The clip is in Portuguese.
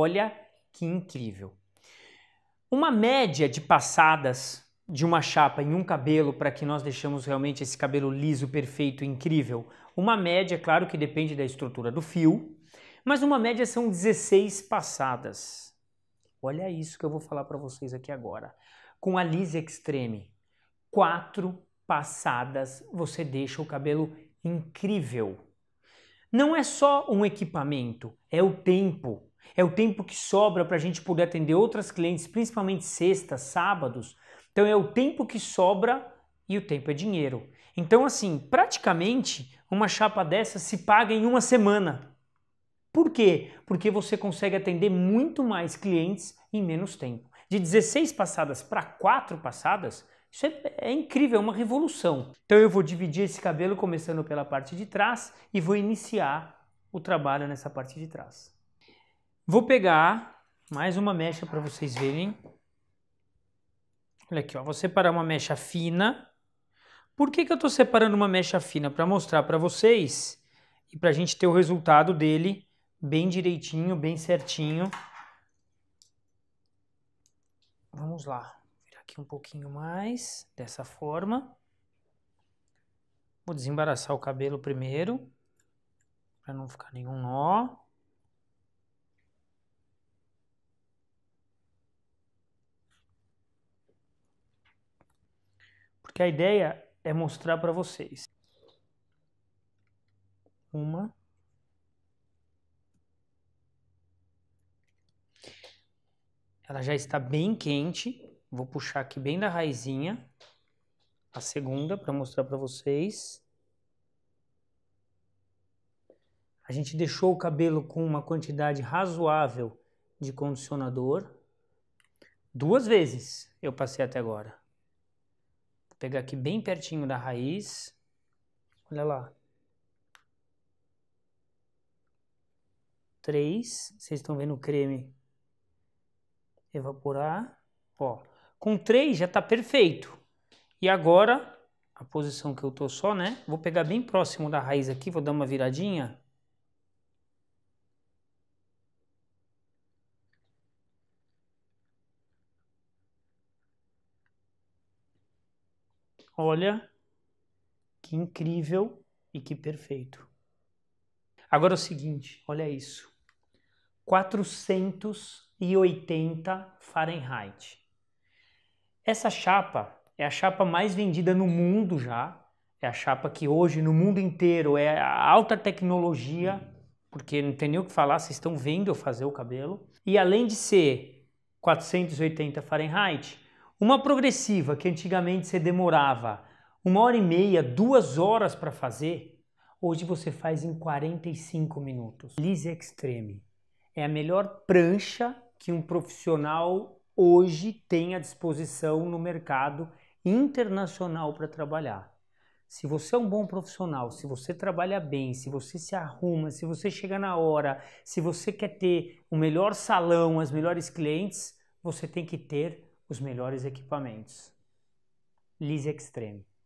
Olha que incrível. Uma média de passadas de uma chapa em um cabelo para que nós deixamos realmente esse cabelo liso, perfeito, incrível. Uma média, claro que depende da estrutura do fio, mas uma média são 16 passadas. Olha isso que eu vou falar para vocês aqui agora. Com a Lise Extreme, quatro passadas você deixa o cabelo incrível. Não é só um equipamento, é o tempo. É o tempo que sobra para a gente poder atender outras clientes, principalmente sextas, sábados. Então é o tempo que sobra e o tempo é dinheiro. Então, assim, praticamente uma chapa dessa se paga em uma semana. Por quê? Porque você consegue atender muito mais clientes em menos tempo. De 16 passadas para 4 passadas, isso é, é, incrível, é uma revolução. Então eu vou dividir esse cabelo começando pela parte de trás e vou iniciar o trabalho nessa parte de trás. Vou pegar mais uma mecha para vocês verem. Olha aqui, ó, vou separar uma mecha fina. Por que, que eu estou separando uma mecha fina? Para mostrar para vocês e para a gente ter o resultado dele bem direitinho, bem certinho. Vamos lá, virar aqui um pouquinho mais, dessa forma. Vou desembaraçar o cabelo primeiro, para não ficar nenhum nó. Porque a ideia é mostrar para vocês. Uma. Ela já está bem quente. Vou puxar aqui bem da raizinha. A segunda para mostrar para vocês. A gente deixou o cabelo com uma quantidade razoável de condicionador. Duas vezes eu passei até agora pegar aqui bem pertinho da raiz. Olha lá. Três. Vocês estão vendo o creme evaporar. Ó, com três já está perfeito. E agora, a posição que eu tô só, né? Vou pegar bem próximo da raiz aqui, vou dar uma viradinha. Olha que incrível e que perfeito. Agora é o seguinte, olha isso. 480 Fahrenheit. Essa chapa é a chapa mais vendida no mundo já. É a chapa que hoje no mundo inteiro é a alta tecnologia, porque não tem nem o que falar, vocês estão vendo eu fazer o cabelo. E além de ser 480 Fahrenheit, uma progressiva que antigamente você demorava uma hora e meia, duas horas para fazer, hoje você faz em 45 minutos. Lise Extreme é a melhor prancha que um profissional hoje tem à disposição no mercado internacional para trabalhar. Se você é um bom profissional, se você trabalha bem, se você se arruma, se você chega na hora, se você quer ter o melhor salão, as melhores clientes, você tem que ter os melhores equipamentos. Lise Extreme.